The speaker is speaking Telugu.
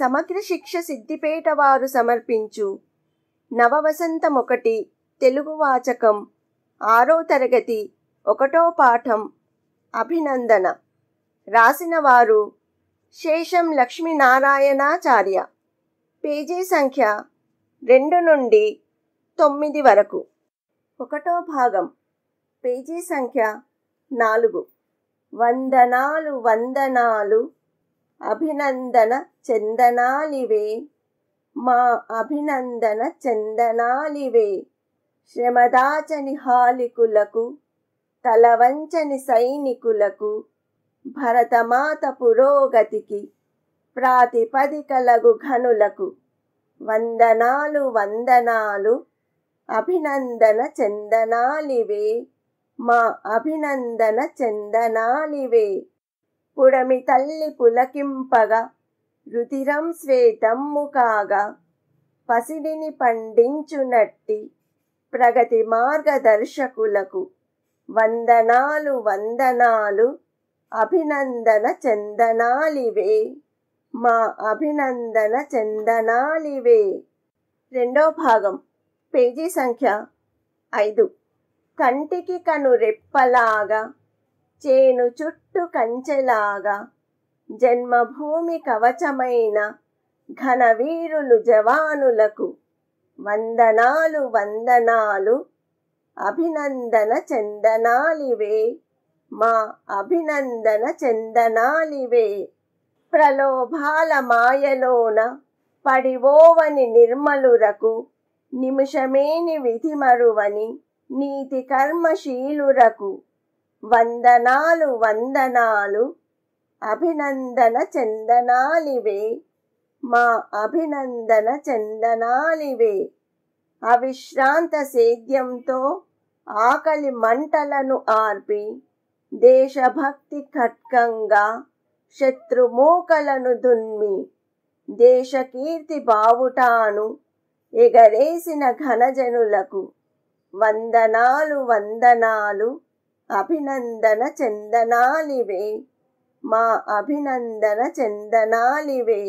సమగ్ర శిక్ష సిద్దిపేట వారు సమర్పించు నవవసంతం ఒకటి తెలుగు వాచకం ఆరో తరగతి ఒకటో పాఠం అభినందన రాసిన వారు శేషం లక్ష్మీనారాయణాచార్య పేజీ సంఖ్య రెండు నుండి తొమ్మిది వరకు ఒకటో భాగం పేజీ సంఖ్య నాలుగు వందనాలు వందనాలు అభినందన చందనాలివే మా అభినందన చందనాలివే శ్రమదాచని హాలికులకు తలవంచని సైనికులకు భరతమాత పురోగతికి ప్రాతిపదికలగు ఘనులకు వందనాలు వందనాలు అభినందన చందనాలివే మా అభినందన చందనాలివే పుడమి తల్లి పులకింపగా రుధిరం శ్వేతమ్ము కాగా పసిడిని పండించునట్టి ప్రగతి మార్గదర్శకులకు వందనాలు వందనాలు అభినందన చందనాలివే మా అభినందన చందనాలివే రెండో భాగం పేజీ సంఖ్య ఐదు కంటికి కను రెప్పలాగా చేను చుట్టు కంచెలాగా జన్మభూమి కవచమైన ఘనవీరులు జవానులకు వందనాలు వందనాలు అభినందన చందనాలివే మా అభినందన చందనాలివే ప్రలోభాల మాయలోన పడివోవని నిర్మలురకు నిమిషమేని విధిమరువని నీతి కర్మశీలురకు వందనాలు వందనాలు అభినందన చందనాలివే మా అభినందన చందనాలివే అవిశ్రాంత సేద్యంతో ఆకలి మంటలను ఆర్పి దేశభక్తి ఖట్కంగా శత్రుమూకలను దున్మి దేశకీర్తి బావుటాను ఎగరేసిన ఘనజనులకు వందనాలు వందనాలు అభినందన చందనాలివే మా అభినందన చందనాలివే